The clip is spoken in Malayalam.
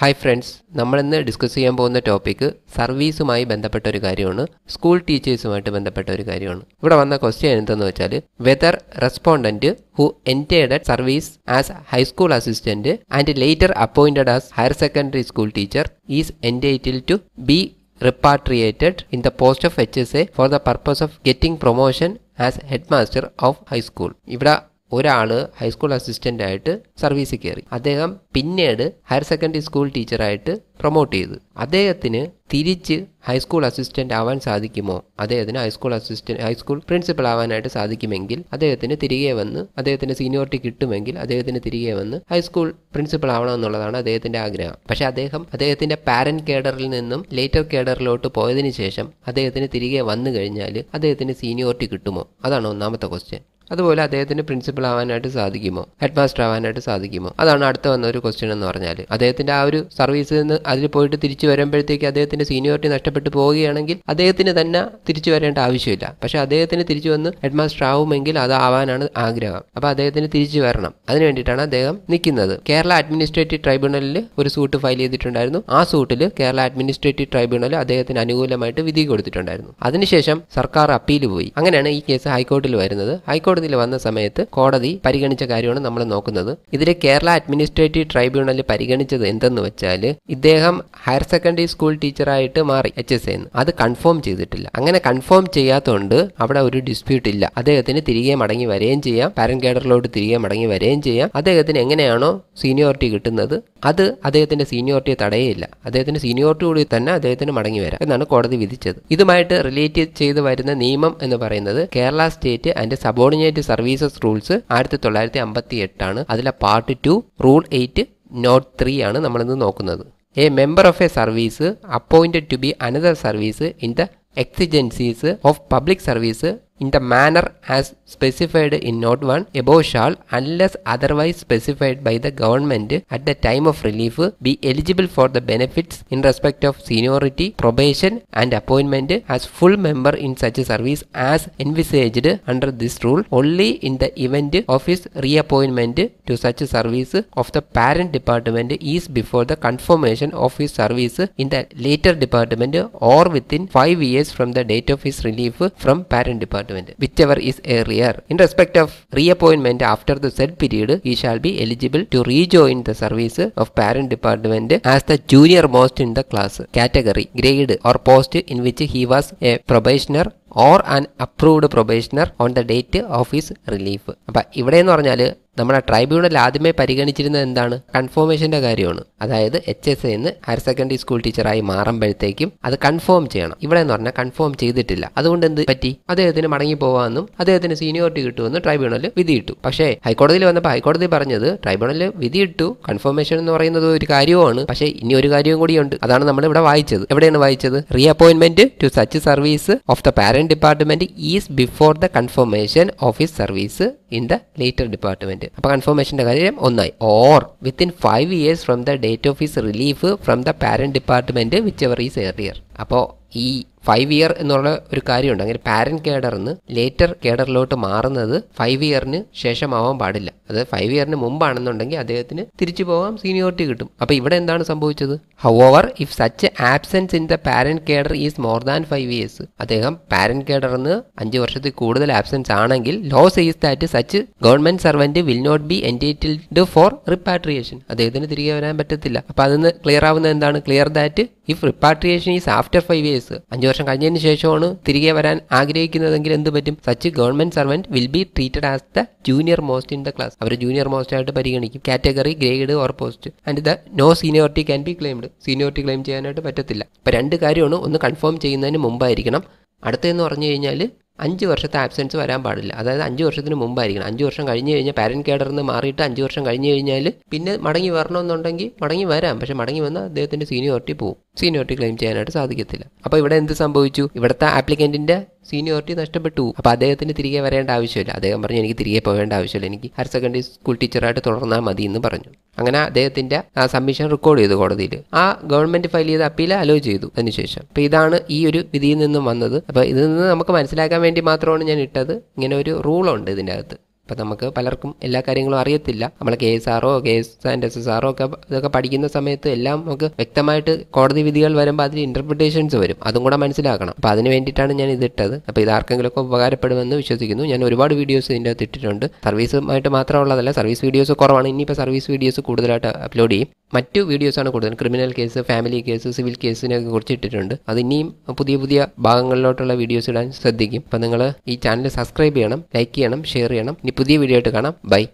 ഹായ് ഫ്രണ്ട്സ് നമ്മൾ ഇന്ന് ഡിസ്കസ് ചെയ്യാൻ പോകുന്ന ടോപ്പിക്ക് സർവീസുമായി ബന്ധപ്പെട്ട ഒരു കാര്യമാണ് സ്കൂൾ ടീച്ചേഴ്സുമായിട്ട് ബന്ധപ്പെട്ട ഒരു കാര്യമാണ് ഇവിടെ വന്ന ക്വസ്റ്റ്യൻ എന്താണെന്ന് വെച്ചാൽ whether respondent who entered service as high school assistant and later appointed as higher secondary school teacher is entitle to be repatriated in the post of H S A for the purpose of getting promotion as head master of high school ഇവിടെ ഒരാൾ ഹൈസ്കൂൾ അസിസ്റ്റൻ്റായിട്ട് സർവീസിൽ കയറി അദ്ദേഹം പിന്നീട് ഹയർ സെക്കൻഡറി സ്കൂൾ ടീച്ചറായിട്ട് പ്രൊമോട്ട് ചെയ്തു അദ്ദേഹത്തിന് തിരിച്ച് ഹൈസ്കൂൾ അസിസ്റ്റൻ്റ് ആവാൻ സാധിക്കുമോ അദ്ദേഹത്തിന് ഹൈസ്കൂൾ അസിസ്റ്റന്റ് ഹൈസ്കൂൾ പ്രിൻസിപ്പൽ ആവാനായിട്ട് സാധിക്കുമെങ്കിൽ അദ്ദേഹത്തിന് തിരികെ വന്ന് അദ്ദേഹത്തിന് സീനിയോറിറ്റി കിട്ടുമെങ്കിൽ അദ്ദേഹത്തിന് തിരികെ വന്ന് ഹൈസ്കൂൾ പ്രിൻസിപ്പൽ ആവണം എന്നുള്ളതാണ് അദ്ദേഹത്തിൻ്റെ ആഗ്രഹം പക്ഷേ അദ്ദേഹം അദ്ദേഹത്തിൻ്റെ പാരന്റ് കേഡറിൽ നിന്നും ലേറ്റർ കേഡറിലോട്ട് പോയതിനു ശേഷം അദ്ദേഹത്തിന് തിരികെ വന്നു കഴിഞ്ഞാൽ അദ്ദേഹത്തിന് സീനിയോറിറ്റി കിട്ടുമോ അതാണ് ഒന്നാമത്തെ ക്വസ്റ്റ്യൻ അതുപോലെ അദ്ദേഹത്തിന് പ്രിൻസിപ്പൽ ആവാനായിട്ട് സാധിക്കുമോ ഹെഡ് മാസ്റ്റർ ആവാനായിട്ട് സാധിക്കുമോ അതാണ് അടുത്ത വന്ന ഒരു ക്വസ്റ്റ്യൻ എന്ന് പറഞ്ഞാൽ അദ്ദേഹത്തിന്റെ ആ ഒരു സർവീസിൽ നിന്ന് അതിൽ പോയിട്ട് തിരിച്ചു വരുമ്പോഴത്തേക്ക് അദ്ദേഹത്തിന്റെ സീനിയോറിറ്റി നഷ്ടപ്പെട്ടു പോവുകയാണെങ്കിൽ അദ്ദേഹത്തിന് തന്നെ തിരിച്ചു വരേണ്ട ആവശ്യമില്ല പക്ഷെ അദ്ദേഹത്തിന് തിരിച്ചു വന്ന് ഹെഡ് മാസ്റ്റർ ആവുമെങ്കിൽ അത് ആവാനാണ് ആഗ്രഹം അപ്പോൾ അദ്ദേഹത്തിന് തിരിച്ചു വരണം അതിനു വേണ്ടിയിട്ടാണ് അദ്ദേഹം നിൽക്കുന്നത് കേരള അഡ്മിനിസ്ട്രേറ്റീവ് ട്രൈബ്യൂണലിൽ ഒരു സൂട്ട് ഫയൽ ചെയ്തിട്ടുണ്ടായിരുന്നു ആ സൂട്ടിൽ കേരള അഡ്മിനിസ്ട്രേറ്റീവ് ട്രൈബ്യൂണൽ അദ്ദേഹത്തിന് അനുകൂലമായിട്ട് വിധി കൊടുത്തിട്ടുണ്ടായിരുന്നു അതിനുശേഷം സർക്കാർ അപ്പീൽ പോയി അങ്ങനെയാണ് ഈ കേസ് ഹൈക്കോടതിയിൽ വരുന്നത് ഹൈക്കോടതി ഹൈക്കോടതിയിൽ വന്ന സമയത്ത് കോടതി പരിഗണിച്ച കാര്യമാണ് നമ്മൾ നോക്കുന്നത് ഇതിലെ കേരള അഡ്മിനിസ്ട്രേറ്റീവ് ട്രൈബ്യൂണൽ പരിഗണിച്ചത് എന്തെന്ന് വെച്ചാൽ ഇദ്ദേഹം ഹയർ സെക്കൻഡറി സ്കൂൾ ടീച്ചറായിട്ട് മാറി എച്ച് എസ് എന്ന് അത് കൺഫേം ചെയ്തിട്ടില്ല അങ്ങനെ കൺഫേം ചെയ്യാത്തതുകൊണ്ട് അവിടെ ഒരു ഡിസ്പ്യൂട്ട് ഇല്ല അദ്ദേഹത്തിന് തിരികെ മടങ്ങി വരികയും ചെയ്യാം പാരൻ കേഡറിലോട്ട് തിരികെ മടങ്ങി വരികയും ചെയ്യാം അദ്ദേഹത്തിന് എങ്ങനെയാണോ സീനിയോറിറ്റി കിട്ടുന്നത് അത് അദ്ദേഹത്തിന്റെ സീനിയോറിറ്റി തടയില്ല അദ്ദേഹത്തിന്റെ സീനിയോറിറ്റി കൂടി തന്നെ അദ്ദേഹത്തിന് മടങ്ങി വരാം എന്നാണ് കോടതി വിധിച്ചത് ഇതുമായിട്ട് റിലേറ്റ് ചെയ്ത് വരുന്ന നിയമം എന്ന് പറയുന്നത് Kerala state and subordinate intermediate services rules ആയിരത്തി തൊള്ളായിരത്തി അമ്പത്തി എട്ടാണ് അതിലെ part two rule eight note three ആണ് നമ്മളിന്ന് നോക്കുന്നത് a member of a service appointed to be another service in the exigencies of public service in the manner as specified in Note 1 above shall, unless otherwise specified by the government at the time of relief, be eligible for the benefits in respect of seniority, probation and appointment as full member in such a service as envisaged under this rule only in the event of his reappointment to such a service of the parent department is before the confirmation of his service in the later department or within 5 years from the date of his relief from parent department. അപ്പോയിൻമെന്റ് whichever is earlier in respect of reappointment after the set period he shall be eligible to rejoin the service of parent department as the junior most in the class category grade or post in which he was a probationer or an approved probationer on the date of his relief അപ്പൊ ഇവിടെ എന്ന് പറഞ്ഞാൽ നമ്മുടെ ട്രൈബ്യൂണൽ ആദ്യമേ പരിഗണിച്ചിരുന്നത് എന്താണ് കൺഫോമേഷന്റെ കാര്യമാണ് അതായത് എച്ച് എസ് എന്ന് ഹയർ സെക്കൻഡറി സ്കൂൾ ടീച്ചറായി മാറുമ്പോഴത്തേക്കും അത് കൺഫേം ചെയ്യണം ഇവിടെ എന്ന് പറഞ്ഞാൽ കൺഫേം ചെയ്തിട്ടില്ല അതുകൊണ്ട് എന്ത് പറ്റി അദ്ദേഹത്തിന് മടങ്ങി പോവാമെന്നും അദ്ദേഹത്തിന് സീനിയോറിറ്റി കിട്ടുമെന്ന് ട്രൈബ്യൂണൽ വിധിയിട്ടു പക്ഷേ ഹൈക്കോടതിയിൽ വന്നപ്പോൾ ഹൈക്കോടതി പറഞ്ഞത് ട്രൈബ്യൂണൽ വിധിയിട്ടു കൺഫർമേഷൻ എന്ന് പറയുന്നത് ഒരു കാര്യമാണ് പക്ഷേ ഇനി ഒരു കാര്യവും കൂടിയുണ്ട് അതാണ് നമ്മൾ ഇവിടെ വായിച്ചത് എവിടെയാണ് വായിച്ചത് reappointment to such service of the parent department is before the confirmation of his service in the later department percent അപ്പോൾ കൺഫർമേഷൻ്റെ കാര്യം ഒന്നായി or within five years from the date of his relief from the parent department whichever is earlier അപ്പോൾ ഈ ഫൈവ് ഇയർ എന്നുള്ള ഒരു കാര്യമുണ്ട് അങ്ങനെ പാരന്റ് കേഡറിന്ന് ലേറ്റർ കേഡറിലോട്ട് മാറുന്നത് ഫൈവ് ഇയറിന് ശേഷമാവാൻ പാടില്ല അത് ഫൈവ് ഇയറിന് മുമ്പാണെന്നുണ്ടെങ്കിൽ അദ്ദേഹത്തിന് തിരിച്ചു പോകാം സീനിയോറിറ്റി കിട്ടും അപ്പോൾ ഇവിടെ എന്താണ് സംഭവിച്ചത് however if such absence in the parent cadre is more than five years അദ്ദേഹം പാരന്റ് കേഡറിന്ന് അഞ്ച് വർഷത്തിൽ കൂടുതൽ ആബ്സെൻസ് ആണെങ്കിൽ law is that such government servant will not be entitled for repatriation അദ്ദേഹത്തിന് തിരികെ വരാൻ പറ്റത്തില്ല അപ്പോൾ അതിന് ക്ലിയർ ആവുന്നത് എന്താണ് clear that if repatriation is after five years അഞ്ചു വർഷം കഴിഞ്ഞതിന് ശേഷമാണ് തിരികെ വരാൻ ആഗ്രഹിക്കുന്നതെങ്കിൽ എന്ത് പറ്റും such government servant will be treated as the junior most in the class അവർ ജൂനിയർ മോസ്റ്റ് ആയിട്ട് പരിഗണിക്കും category grade or post and the no seniority can be claimed seniority claim ചെയ്യാനായിട്ട് പറ്റത്തില്ല അപ്പൊ രണ്ട് കാര്യമാണ് ഒന്ന് കൺഫേം ചെയ്യുന്നതിന് മുമ്പായിരിക്കണം അടുത്തതെന്ന് പറഞ്ഞു കഴിഞ്ഞാൽ അഞ്ച് വർഷത്തെ ആബ്സെൻസ് വരാൻ പാടില്ല അതായത് അഞ്ച് വർഷത്തിന് മുമ്പായിരിക്കണം അഞ്ച് വർഷം കഴിഞ്ഞ് കഴിഞ്ഞാൽ പാരൻറ്റ് കേഡറിൽ നിന്ന് മാറിയിട്ട് അഞ്ച് വർഷം കഴിഞ്ഞ് കഴിഞ്ഞാൽ പിന്നെ മടങ്ങി വരണമെന്നുണ്ടെങ്കിൽ മടങ്ങി വരാം പക്ഷേ മടങ്ങി വന്നാൽ അദ്ദേഹത്തിൻ്റെ സീനിയോറിറ്റി പോകും സീനിയോറിറ്റി ക്ലെയിം ചെയ്യാനായിട്ട് സാധിക്കത്തില്ല അപ്പോൾ ഇവിടെ എന്ത് സംഭവിച്ചു ഇവിടുത്തെ ആപ്ലിക്കൻറ്റിൻ്റെ സീനിയോറിറ്റി നഷ്ടപ്പെട്ടു അപ്പോൾ അദ്ദേഹത്തിന് തിരികെ വരേണ്ട ആവശ്യമില്ല അദ്ദേഹം പറഞ്ഞു എനിക്ക് തിരികെ പോകേണ്ട ആവശ്യമില്ല എനിക്ക് ഹയർ സെക്കൻഡറി സ്കൂൾ ടീച്ചറായിട്ട് തുടർന്നാൽ മതി എന്ന് പറഞ്ഞു അങ്ങനെ അദ്ദേഹത്തിന്റെ സബ്മിഷൻ റെക്കോർഡ് ചെയ്തു കോടതിയിൽ ആ ഗവൺമെന്റ് ഫയൽ ചെയ്ത അപ്പീൽ അലോ ചെയ്തു അതിനുശേഷം അപ്പോൾ ഇതാണ് ഈ ഒരു വിധിയിൽ നിന്നും വന്നത് അപ്പോൾ ഇതിൽ നിന്ന് നമുക്ക് മനസ്സിലാക്കാൻ വേണ്ടി മാത്രമാണ് ഞാൻ ഇട്ടത് ഇങ്ങനെ ഒരു ഉണ്ട് ഇതിൻ്റെ അകത്ത് ഇപ്പം നമുക്ക് പലർക്കും എല്ലാ കാര്യങ്ങളും അറിയത്തില്ല നമ്മൾ കെ എസ് ആറോ K S and S S ആറോ ഒക്കെ ഇതൊക്കെ പഠിക്കുന്ന സമയത്ത് എല്ലാം നമുക്ക് വ്യക്തമായിട്ട് കോടതി വിധികൾ വരുമ്പോൾ അതിൽ ഇൻ്റർപ്രിട്ടേഷൻസ് വരും അതും കൂടെ മനസ്സിലാക്കണം അപ്പോൾ അതിന് വേണ്ടിയിട്ടാണ് ഞാൻ ഇതിട്ടത് അപ്പോൾ ഇത് ആർക്കെങ്കിലുമൊക്കെ ഉപകാരപ്പെടുമെന്ന് വിശ്വസിക്കുന്നു ഞാൻ ഒരുപാട് വീഡിയോസ് ഇതിൻ്റെ അകത്ത് ഇട്ടിട്ടുണ്ട് സർവീസുമായിട്ട് മാത്രമുള്ളതല്ല സർവീസ് വീഡിയോസ് കുറവാണ് ഇനിയിപ്പോൾ സർവീസ് വീഡിയോസ് കൂടുതലായിട്ട് അപ്ലോഡ് ചെയ്യും മറ്റു വീഡിയോസാണ് കൂടുതൽ criminal case family case civil കേസിനൊക്കെ കുറിച്ച് ഇട്ടിട്ടുണ്ട് അത് ഇനിയും പുതിയ പുതിയ ഭാഗങ്ങളിലോട്ടുള്ള വീഡിയോസ് ഇടാൻ ശ്രദ്ധിക്കും അപ്പം നിങ്ങൾ ഈ ചാനൽ സബ്സ്ക്രൈബ് ചെയ്യണം ലൈക്ക് ചെയ്യണം ഷെയർ ചെയ്യണം ഇനി പുതിയ വീഡിയോ ആയിട്ട് കാണാം ബൈ